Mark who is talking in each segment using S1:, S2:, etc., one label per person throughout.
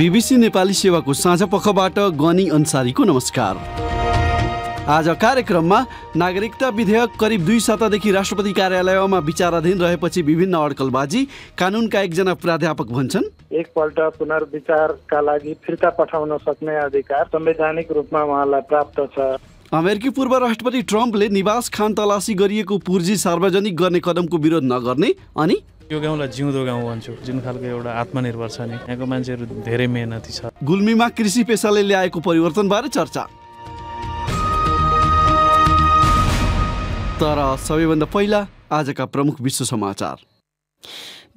S1: BBC Nepali सेवाको साझा पखबाट गनी अन्सारीको नमस्कार आज कार्यक्रममा नागरिकता विधेयक करिब दुई सातादेखि राष्ट्रपति कार्यालयमा विचाराधीन रहेपछि विभिन्न अड्कलबाजी कानुनका एकजना प्राध्यापक भन्छन्
S2: एकपल्ट पुनर्विचारका लागि फिर्ता पठाउन सक्ने अधिकार संवैधानिक रूपमा उहाँलाई प्राप्त छ
S1: अमेरिकी पूर्व राष्ट्रपति ट्रम्पले निवास खान तलासी गरिएको पुर्जी सार्वजनिक गर्ने कदमको विरोध नगर्ने अनि यो गाउँलाई जिउँदो गाउँ भन्छु जुन खालको एउटा आत्मनिर्भर छ नि यहाँको मान्छेहरू धेरै मेहनती छ गुल्मीमा कृषि पेसाले ल्याएको परिवर्तन बारे चर्चा तर सबैभन्दा पहिला आजका प्रमुख विश्व समाचार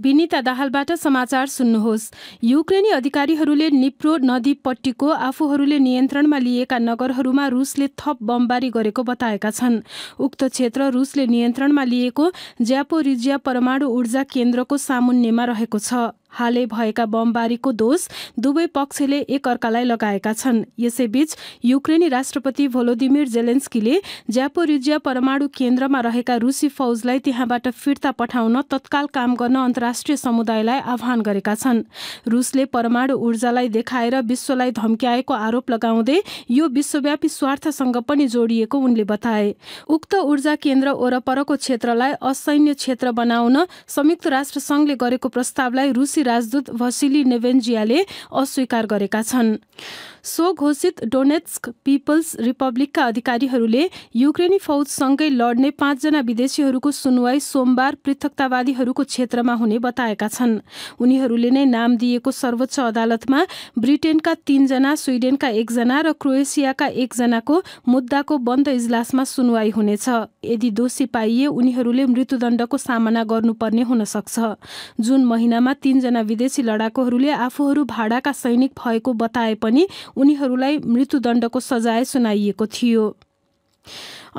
S3: विनिता दाहालबाट समाचार सुन्नुहोस् युक्रेनी अधिकारीहरूले निप्रो नदीपट्टिको आफूहरूले नियन्त्रणमा लिएका नगरहरूमा रुसले थप बमबारी गरेको बताएका छन् उक्त क्षेत्र रुसले नियन्त्रणमा लिएको ज्यापोरिजिया परमाणु ऊर्जा केन्द्रको सामुन्नेमा रहेको छ हालै भएका बमबारीको दोष दुवै पक्षले एकअर्कालाई लगाएका छन् यसैबीच युक्रेनी राष्ट्रपति भोलोदिमिर जेलेन्स्कीले ज्यापोरिजिया परमाणु केन्द्रमा रहेका रुसी फौजलाई त्यहाँबाट फिर्ता पठाउन तत्काल काम गर्न अन्तर्राष्ट्रिय समुदायलाई आह्वान गरेका छन् रुसले परमाणु ऊर्जालाई देखाएर विश्वलाई धम्क्याएको आरोप लगाउँदै यो विश्वव्यापी स्वार्थसँग पनि जोडिएको उनले बताए उक्त ऊर्जा केन्द्र वरपरको क्षेत्रलाई असैन्य क्षेत्र बनाउन संयुक्त राष्ट्रसङ्घले गरेको प्रस्तावलाई रुसी राजदूत भसिली नेभेन्जियाले अस्वीकार गरेका छन् सो घोषित डोनेट्स्क पिपल्स रिपब्लिकका अधिकारीहरूले युक्रेनी फौजसँगै लड्ने पाँचजना विदेशीहरूको सुनवाई सोमबार पृथकतावादीहरूको क्षेत्रमा हुने बताएका छन् उनीहरूले नै नाम दिएको सर्वोच्च अदालतमा ब्रिटेनका तीनजना स्विडेनका एकजना र क्रोएसियाका एकजनाको मुद्दाको बन्द इजलासमा सुनवाई हुनेछ यदि दोषी पाइए उनीहरूले मृत्युदण्डको सामना गर्नुपर्ने हुन सक्छ जुन महिनामा तीनजना विदेशी लडाकुहरूले आफूहरू भाडाका सैनिक भएको बताए पनि उनीहरूलाई मृत्युदण्डको सजाय सुनाइएको थियो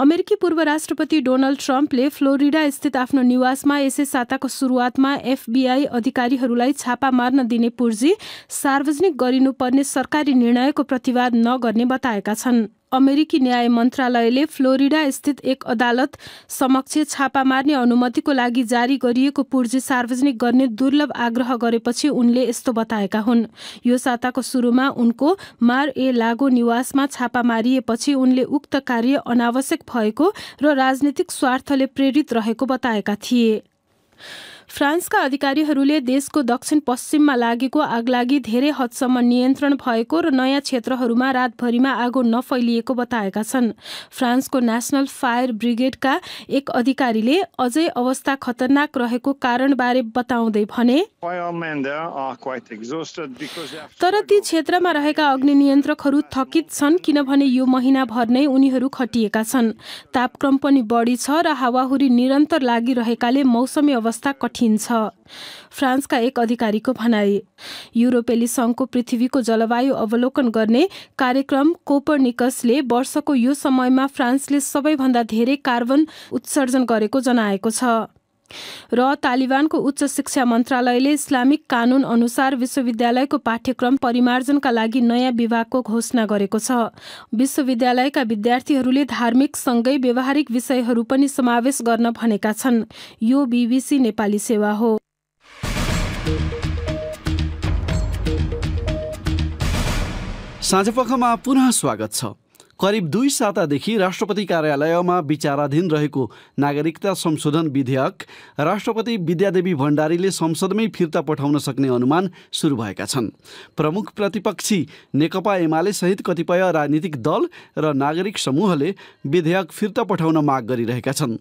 S3: अमेरिकी पूर्व राष्ट्रपति डोनाल्ड ट्रम्पले फ्लोरिडा स्थित आफ्नो निवासमा यसै साताको सुरुवातमा एफबीआई अधिकारीहरूलाई छापा मार्न दिने पूर्जी सार्वजनिक गरिनुपर्ने सरकारी निर्णयको प्रतिवाद नगर्ने बताएका छन् अमेरिकी न्याय मन्त्रालयले फ्लोरिडा स्थित एक अदालत समक्ष छापा मार्ने अनुमतिको लागि जारी गरिएको पूर्जी सार्वजनिक गर्ने दुर्लभ आग्रह गरेपछि उनले यस्तो बताएका हुन् यो साताको सुरुमा उनको मार ए लागो निवासमा छापा मारिएपछि उनले उक्त कार्य अनावश्यक भएको र राजनीतिक स्वार्थले प्रेरित रहेको बताएका थिए फ्रान्सका अधिकारीहरूले देशको दक्षिण पश्चिममा लागेको आगलागी धेरै हदसम्म नियन्त्रण भएको र नयाँ क्षेत्रहरूमा रातभरिमा आगो नफैलिएको बताएका छन् फ्रान्सको नेसनल फायर ब्रिगेडका एक अधिकारीले अझै अवस्था खतरनाक रहेको कारणबारे बताउँदै भने तर ती क्षेत्रमा रहेका अग्नि नियन्त्रकहरू थकित छन् किनभने यो महिनाभर नै उनीहरू खटिएका छन् तापक्रम पनि बढी छ र हावाहुरी निरन्तर लागिरहेकाले मौसमी अवस्था कठिन छ फ्रान्सका एक अधिकारीको भनाई युरोपेली सङ्घको पृथ्वीको जलवायु अवलोकन गर्ने कार्यक्रम कोपरनिकसले वर्षको यो समयमा फ्रान्सले सबैभन्दा धेरै कार्बन उत्सर्जन गरेको जनाएको छ र तालिबानको उच्च शिक्षा मन्त्रालयले इस्लामिक कानुन अनुसार विश्वविद्यालयको पाठ्यक्रम परिमार्जनका लागि नयाँ विभागको घोषणा गरेको छ विश्वविद्यालयका विद्यार्थीहरूले धार्मिक सँगै व्यवहारिक विषयहरू पनि समावेश गर्न भनेका छन् यो बिबिसी नेपाली सेवा हो
S1: साझपखमा पुनः स्वागत छ करिब दुई सातादेखि राष्ट्रपति कार्यालयमा विचाराधीन रहेको नागरिकता संशोधन विधेयक राष्ट्रपति विद्यादेवी भण्डारीले संसदमै फिर्ता पठाउन सक्ने अनुमान सुरु भएका छन् प्रमुख प्रतिपक्षी नेकपा एमाले सहित कतिपय राजनीतिक दल र नागरिक समूहले विधेयक फिर्ता पठाउन माग गरिरहेका छन्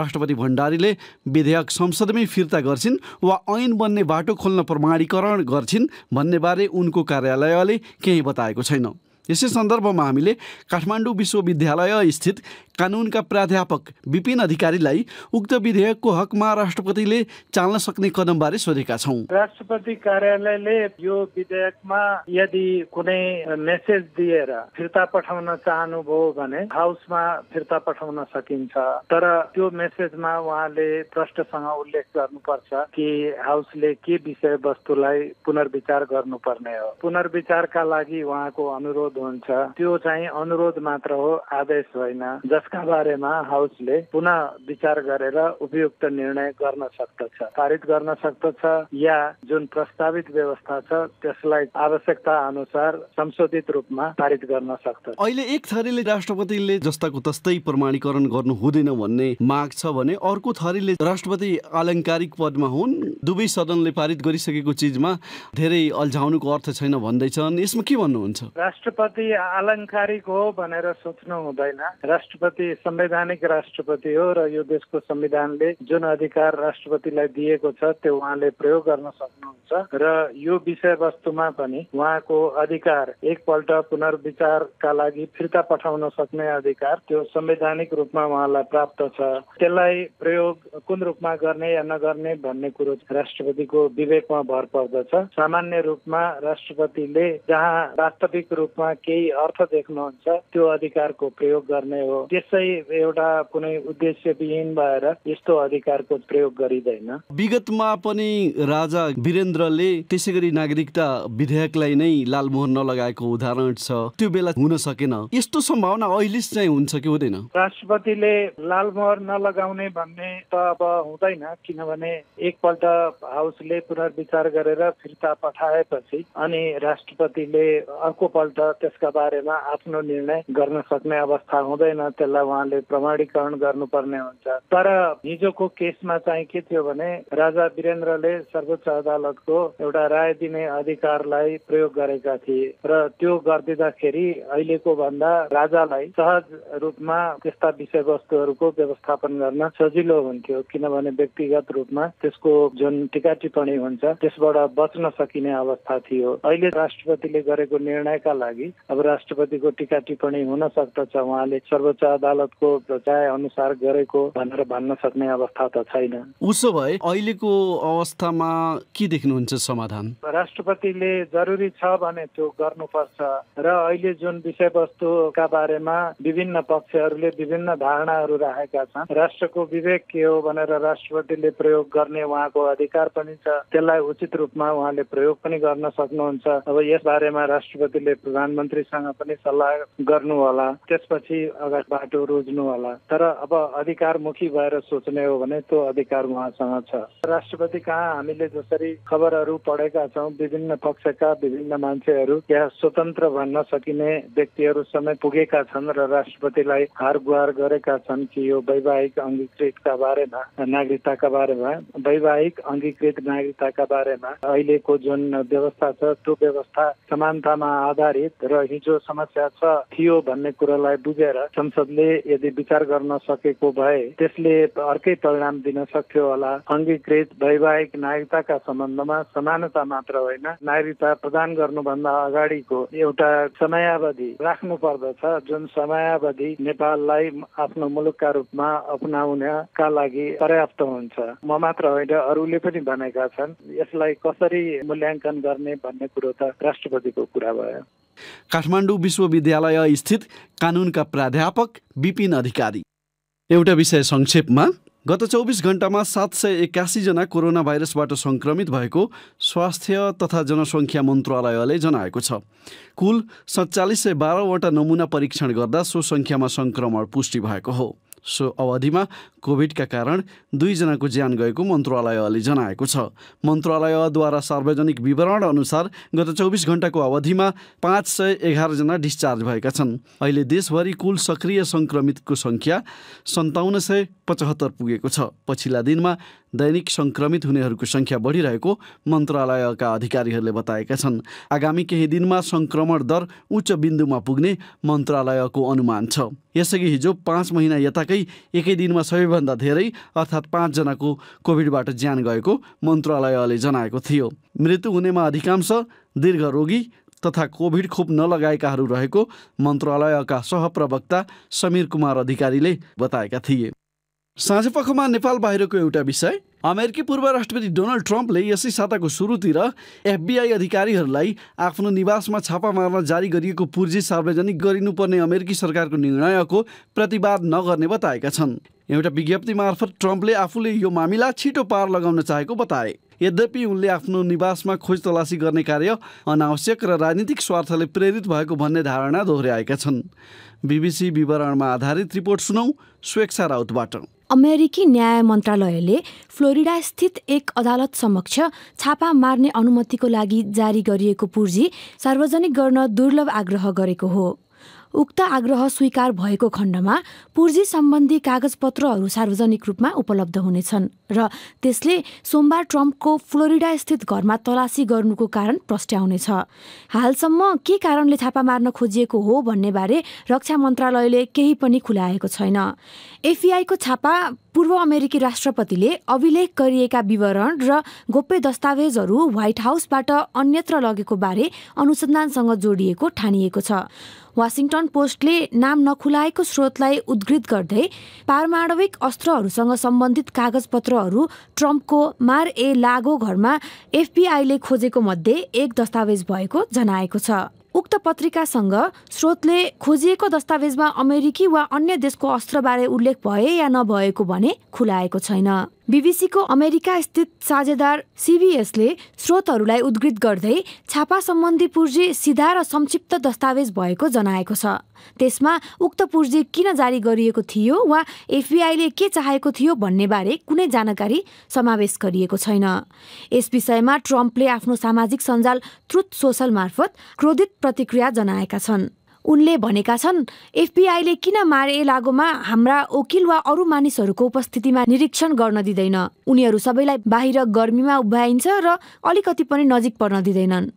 S1: राष्ट्रपति भण्डारीले विधेयक संसदमै फिर्ता गर्छिन् वा ऐन बन्ने बाटो खोल्न प्रमाणीकरण गर्छिन् भन्नेबारे उनको कार्यालयले केही बताएको छैन यसै सन्दर्भमा हामीले काठमाडौँ विश्वविद्यालय स्थित कानुनका प्राध्यापक विपिन अधिकारीलाई उक्त विधेयकको हकमा राष्ट्रपतिले चाल्न सक्ने कदमबारे सोधेका छौँ
S2: राष्ट्रपति कार्यालयले यो विधेयकमा यदि कुनै मेसेज दिएर फिर्ता पठाउन चाहनुभयो भने हाउसमा फिर्ता पठाउन सकिन्छ तर त्यो मेसेजमा उहाँले प्रष्टसँग उल्लेख गर्नुपर्छ कि हाउसले के विषयवस्तुलाई पुनर्विचार गर्नुपर्ने हो पुनर्विचारका लागि उहाँको अनुरोध अनुरोध हुन्छ त्यो चाहिँ अनुरोध मात्र हो आदेश होइन जसका बारेमा हाउसले पुनः विचार गरेर उपयुक्त निर्णय गर्न सक्दछ पारित गर्न सक्दछ या जुन प्रस्तावित व्यवस्था छ त्यसलाई आवश्यकता अनुसार संशोधित रूपमा पारित गर्न सक्छ
S1: अहिले एक थरीले राष्ट्रपतिले जस्ताको तस्तै प्रमाणीकरण गर्नु हुँदैन भन्ने माग छ भने अर्को थरीले राष्ट्रपति आलङ्कारिक पदमा हुन् दुवै सदनले पारित गरिसकेको चिजमा धेरै अल्झाउनुको अर्थ छैन भन्दैछन् यसमा के भन्नुहुन्छ
S2: राष्ट्रपति राष्ट्रपति आलङ्कारिक हो भनेर सोच्नु हुँदैन राष्ट्रपति संवैधानिक राष्ट्रपति हो र यो देशको संविधानले जुन अधिकार राष्ट्रपतिलाई दिएको छ त्यो उहाँले प्रयोग गर्न सक्नुहुन्छ र यो विषयवस्तुमा पनि उहाँको अधिकार एकपल्ट पुनर्विचारका लागि फिर्ता पठाउन सक्ने अधिकार त्यो संवैधानिक रूपमा उहाँलाई प्राप्त छ त्यसलाई प्रयोग कुन रूपमा गर्ने या नगर्ने भन्ने कुरो राष्ट्रपतिको विवेकमा भर पर्दछ सामान्य रूपमा राष्ट्रपतिले जहाँ वास्तविक रूपमा केही अर्थ देख्नुहुन्छ त्यो अधिकारको प्रयोग गर्ने हो त्यसै एउटा कुनै उद्देश्यविहीन भएर यस्तो अधिकारको प्रयोग गरिँदैन
S1: विगतमा पनि राजा वीरेन्द्रले त्यसै गरी नागरिकता विधेयकलाई नै लालमोहन नलगाएको उदाहरण छ त्यो बेला हुन सकेन यस्तो सम्भावना अहिले चाहिँ हुन्छ कि हुँदैन
S2: राष्ट्रपतिले लालमोहर नलगाउने भन्ने त अब हुँदैन किनभने एकपल्ट हाउसले पुनर्विचार गरेर फिर्ता पठाएपछि अनि राष्ट्रपतिले अर्को पल्ट त्यसका बारेमा आफ्नो निर्णय गर्न सक्ने अवस्था हुँदैन त्यसलाई उहाँले प्रमाणीकरण गर्नुपर्ने हुन्छ तर हिजोको केसमा चाहिँ के थियो भने राजा वीरेन्द्रले सर्वोच्च अदालतको एउटा राय दिने अधिकारलाई प्रयोग गरेका थिए र त्यो गरिदिँदाखेरि अहिलेको भन्दा राजालाई सहज रूपमा त्यस्ता विषयवस्तुहरूको व्यवस्थापन गर्न सजिलो हुन्थ्यो किनभने व्यक्तिगत रूपमा त्यसको जुन टिका टिप्पणी हुन्छ त्यसबाट बच्न सकिने अवस्था थियो अहिले राष्ट्रपतिले गरेको निर्णयका लागि अब राष्ट्रपतिको टिका टिप्पणी हुन सक्दछ उहाँले सर्वोच्च अदालतको चाहे अनुसार गरेको भनेर भन्न सक्ने अवस्था त छैन
S1: उसो भए अहिलेको अवस्थामा के देख्नुहुन्छ समाधान
S2: राष्ट्रपतिले जरुरी छ भने त्यो गर्नुपर्छ र अहिले जुन विषयवस्तुका बारेमा विभिन्न पक्षहरूले विभिन्न धारणाहरू राखेका छन् राष्ट्रको विवेक के हो भनेर राष्ट्रपतिले प्रयोग गर्ने उहाँको अधिकार पनि छ त्यसलाई उचित रूपमा उहाँले प्रयोग पनि गर्न सक्नुहुन्छ अब यस बारेमा राष्ट्रपतिले प्रधानमन्त्री प्रधानमन्त्रीसँग पनि सल्लाह गर्नु होला त्यसपछि अगाडि बाटो रोज्नु होला तर अब अधिकारमुखी भएर सोच्ने हो भने त्यो अधिकार उहाँसँग छ राष्ट्रपति कहाँ हामीले जसरी खबरहरू पढेका छौँ विभिन्न पक्षका विभिन्न मान्छेहरू यहाँ स्वतन्त्र भन्न सकिने व्यक्तिहरू समय पुगेका छन् र राष्ट्रपतिलाई हार गुहार गरेका छन् कि यो वैवाहिक अङ्गीकृतका बारेमा नागरिकताका बारेमा वैवाहिक अङ्गीकृत नागरिकताका बारेमा अहिलेको जुन व्यवस्था छ त्यो व्यवस्था समानतामा आधारित र हिजो समस्या छ थियो भन्ने कुरालाई बुझेर संसदले यदि विचार गर्न सकेको भए त्यसले अर्कै परिणाम दिन सक्थ्यो होला अङ्गीकृत वैवाहिक नागरिकताका सम्बन्धमा समानता मात्र होइन नागरिकता प्रदान गर्नुभन्दा अगाडिको एउटा समयावधि राख्नु पर्दछ जुन समयावधि नेपाललाई आफ्नो मुलुकका रूपमा अपनाउनका लागि पर्याप्त हुन्छ म मात्र होइन अरूले पनि भनेका छन् यसलाई कसरी मूल्याङ्कन गर्ने भन्ने कुरो त राष्ट्रपतिको कुरा भयो
S1: काठमाडौँ विश्वविद्यालय स्थित कानुनका प्राध्यापक विपिन अधिकारी एउटा विषय संक्षेपमा गत चौबिस घन्टामा सात सय एक्कासीजना कोरोना भाइरसबाट सङ्क्रमित भएको स्वास्थ्य तथा जनसङ्ख्या मन्त्रालयले जनाएको छ कुल सत्तालिस सय बाह्रवटा नमुना परीक्षण गर्दा सो सङ्ख्यामा सङ्क्रमण पुष्टि भएको हो सो अवधिमा कोभिडका कारण दुईजनाको ज्यान गएको मन्त्रालयले जनाएको छ मन्त्रालयद्वारा सार्वजनिक विवरण अनुसार गत चौबिस घन्टाको अवधिमा पाँच सय एघारजना डिस्चार्ज भएका छन् अहिले देशभरि कुल सक्रिय सङ्क्रमितको सङ्ख्या सन्ताउन्न सय पचहत्तर पुगेको छ पछिल्ला दिनमा दैनिक सङ्क्रमित हुनेहरूको सङ्ख्या बढिरहेको मन्त्रालयका अधिकारीहरूले बताएका छन् आगामी केही दिनमा सङ्क्रमण दर उच्च बिन्दुमा पुग्ने मन्त्रालयको अनुमान छ यसअघि हिजो पाँच महिना यताकै एकै दिनमा सबैभन्दा धेरै अर्थात् पाँचजनाको कोभिडबाट ज्यान गएको मन्त्रालयले जनाएको थियो मृत्यु हुनेमा अधिकांश दीर्घ रोगी तथा कोभिड खोप नलगाएकाहरू रहेको मन्त्रालयका सहप्रवक्ता समीर कुमार अधिकारीले बताएका थिए साँझ पखमा नेपाल बाहिरको एउटा विषय अमेरिकी पूर्व राष्ट्रपति डोनाल्ड ट्रम्पले यसै साताको सुरुतिर एफबिआई अधिकारीहरूलाई आफ्नो निवासमा छापा मार्न जारी गरिएको पुर्जी सार्वजनिक गरिनुपर्ने अमेरिकी सरकारको निर्णयको प्रतिवाद नगर्ने बताएका छन् एउटा विज्ञप्ति मार्फत ट्रम्पले आफूले यो मामिला छिटो पार लगाउन चाहेको बताए यद्यपि उनले आफ्नो निवासमा खोज तलासी गर्ने कार्य अनावश्यक र राजनीतिक स्वार्थले प्रेरित भएको भन्ने धारणा दोहोऱ्याएका छन् बिबिसी विवरणमा आधारित रिपोर्ट सुनौ स्वेच्छा राउतबाट
S4: अमेरिकी न्याय मन्त्रालयले फ्लोरिडा स्थित एक अदालत समक्ष छापा मार्ने अनुमतिको लागि जारी गरिएको पुर्जी सार्वजनिक गर्न दुर्लभ आग्रह गरेको हो उक्त आग्रह स्वीकार भएको खण्डमा पुर्जी सम्बन्धी कागजपत्रहरू सार्वजनिक रूपमा उपलब्ध हुनेछन् र त्यसले सोमबार ट्रम्पको फ्लोरिडा स्थित घरमा तलासी गर्नुको कारण प्रस्ट्याउनेछ हालसम्म के कारणले छापा मार्न खोजिएको हो भन्ने बारे रक्षा मन्त्रालयले केही पनि खुलाएको छैन एफिआईको छापा पूर्व अमेरिकी राष्ट्रपतिले अभिलेख गरिएका विवरण र गोप्य दस्तावेजहरू व्हाइट हाउसबाट अन्यत्र लगेको बारे अनुसन्धानसँग जोडिएको ठानिएको छ वासिङटन पोस्टले नाम नखुलाएको स्रोतलाई उद्घृत गर्दै पारमाणविक अस्त्रहरूसँग सम्बन्धित कागजपत्रहरू ट्रम्पको मार ए लागो घरमा एफबीआईले खोजेको मध्ये एक दस्तावेज भएको जनाएको छ उक्त पत्रिकासँग स्रोतले खोजिएको दस्तावेजमा अमेरिकी वा अन्य देशको अस्त्रबारे उल्लेख भए या नभएको भने खुलाएको छैन बिबिसीको अमेरिका स्थित साझेदार सिबिएसले स्रोतहरूलाई उद्घृत गर्दै छापा सम्बन्धी पूर्जी सिधा र संक्षिप्त दस्तावेज भएको जनाएको छ त्यसमा उक्त पूर्जी किन जारी गरिएको थियो वा एफबिआईले के चाहेको थियो भन्ने बारे कुनै जानकारी समावेश गरिएको छैन यस विषयमा ट्रम्पले आफ्नो सामाजिक सञ्जाल ट्रुथ सोसल मार्फत क्रोधित प्रतिक्रिया जनाएका छन् उनले भनेका छन् एफबीआईले किन मारे लागोमा हाम्रा वकिल वा अरू मानिसहरूको उपस्थितिमा निरीक्षण गर्न दिँदैन उनीहरू सबैलाई बाहिर गर्मीमा उभ्याइन्छ र अलिकति पनि नजिक पर्न दिँदैनन्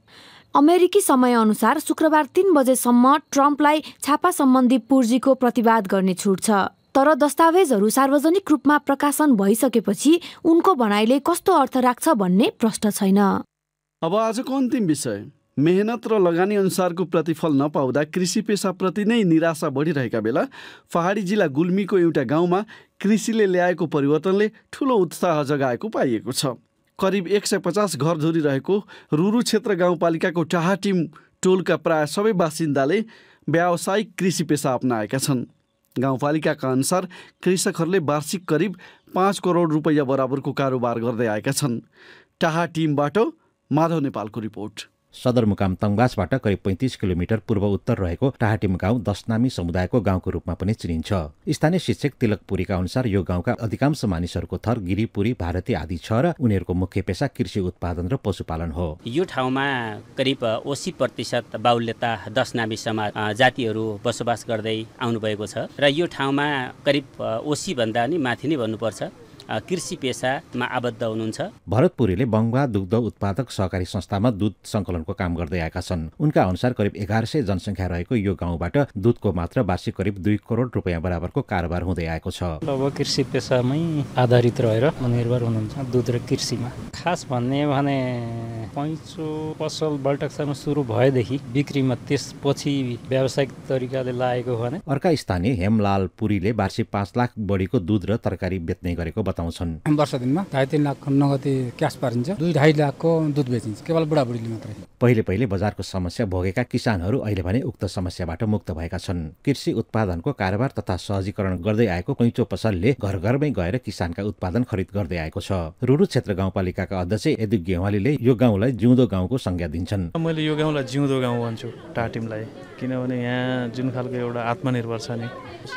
S4: अमेरिकी समयअनुसार शुक्रबार तिन बजेसम्म ट्रम्पलाई छापा सम्बन्धी पूर्जीको प्रतिवाद गर्ने छुट छ तर दस्तावेजहरू सार्वजनिक रूपमा प्रकाशन भइसकेपछि उनको भनाइले कस्तो अर्थ राख्छ भन्ने प्रश्न छैन
S1: अब आजको अन्तिम विषय मेहनत र लगानी अनुसारको प्रतिफल नपाउँदा कृषि पेसाप्रति नै निराशा बढिरहेका बेला पहाडी जिल्ला गुल्मीको एउटा गाउँमा कृषिले ल्याएको परिवर्तनले ठुलो उत्साह जगाएको पाइएको छ करिब एक सय पचास घरधुरी रहेको रुरु क्षेत्र गाउँपालिकाको टाहाटिम टोलका प्राय सबै बासिन्दाले व्यावसायिक कृषि पेसा अप्नाएका छन् गाउँपालिकाका अनुसार कृषकहरूले वार्षिक करिब पाँच करोड रुपैयाँ बराबरको कारोबार गर्दै आएका छन् टाहाटिमबाट माधव नेपालको
S5: रिपोर्ट सदरमुकाम तङबासबाट करिब पैँतिस किलोमिटर पूर्व उत्तर रहेको टाहाटीम गाउँ दशनामी समुदायको गाउँको रूपमा पनि चिनिन्छ स्थानीय शिक्षक तिलक पुरीका अनुसार यो गाउँका अधिकांश मानिसहरूको थर गिरिपुरी भारती आदि छ र उनीहरूको मुख्य पेसा कृषि उत्पादन र पशुपालन हो यो
S1: ठाउँमा करिब असी प्रतिशत बाहुल्यता दशनामी समाज जातिहरू बसोबास गर्दै आउनुभएको छ र यो ठाउँमा करिब ओसी भन्दा नि माथि नै भन्नुपर्छ कृषि पेसामा आबद्ध हुनुहुन्छ
S5: भरतपुरीले बङ्गवा दुग्ध उत्पादक सहकारी संस्थामा दुध सङ्कलनको काम गर्दै आएका छन् उनका अनुसार करिब एघार सय जनसङ्ख्या रहेको यो गाउँबाट दुधको मात्र वार्षिक करिब दुई करोड रुपियाँ बराबरको कारोबार हुँदै आएको छ
S2: अब कृषि पेसामै आधारित रहेर निर्भर हुनुहुन्छ दुध र कृषिमा खास भन्ने भने पैँचो पसल बल्टकसामा सुरु भएदेखि बिक्रीमा त्यसपछि व्यावसायिक तरिकाले लागेको
S5: भने अर्का स्थानीय हेमलाल पुरीले वार्षिक पाँच लाख बढीको दुध र तरकारी बेच्ने गरेको बताउँछन्
S2: वर्ष दिनमा ढाई तिन लाखको नगदी क्यास पारिन्छ दुई ढाई लाखको दुध बेचिन्छ केवल बुढाबुढीले
S5: मात्रै पहिले पहिले बजारको समस्या भोगेका किसानहरू अहिले भने उक्त समस्याबाट मुक्त भएका छन् कृषि उत्पादनको कारोबार तथा सहजीकरण गर्दै आएको कैचो पसलले घर घरमै गएर किसानका उत्पादन खरिद गर्दै आएको छ रुरु क्षेत्र गाउँपालिकाका अध्यक्ष यदि गेवालीले यो गाउँलाई जिउँदो गाउँको संज्ञा दिन्छन्
S2: मैले यो गाउँलाई जिउँदो गाउँ भन्छु टाटिमलाई किनभने यहाँ जुन खालको एउटा आत्मनिर्भर छ नि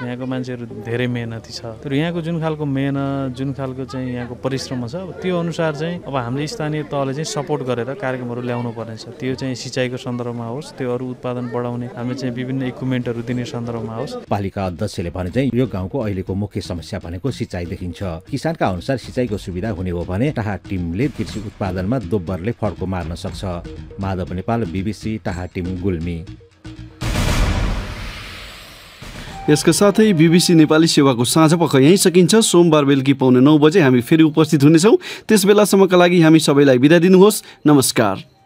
S2: यहाँको मान्छेहरू धेरै मेहनती छ
S5: तर यहाँको जुन खालको मेहनत जुन जुन
S2: खालको चाहिँ यहाँको परिश्रम छ त्यो अनुसार चाहिँ अब हामीले स्थानीय तहले चाहिँ सपोर्ट गरेर कार्यक्रमहरू ल्याउनु पर्नेछ त्यो चाहिँ सिँचाइको सन्दर्भमा होस् त्यो अरू उत्पादन बढाउने हामीले चाहिँ विभिन्न इक्विपमेन्टहरू दिने
S5: सन्दर्भमा होस् पालिका अध्यक्षले भने चाहिँ यो गाउँको अहिलेको मुख्य समस्या भनेको सिँचाइ देखिन्छ किसानका अनुसार सिँचाइको सुविधा हुने हो भने टाहा टिमले कृषि उत्पादनमा दोब्बरले फर्को मार्न सक्छ माधव नेपाल बिबिसी टाहा टिम गुल्मी
S1: यसका साथै बिबिसी नेपाली सेवाको साँझ पख यहीँ सकिन्छ सोमबार बेलुकी पाउने नौ बजे हामी फेरि उपस्थित हुनेछौँ बेलासम्मका लागि हामी सबैलाई बिदा दिनुहोस् नमस्कार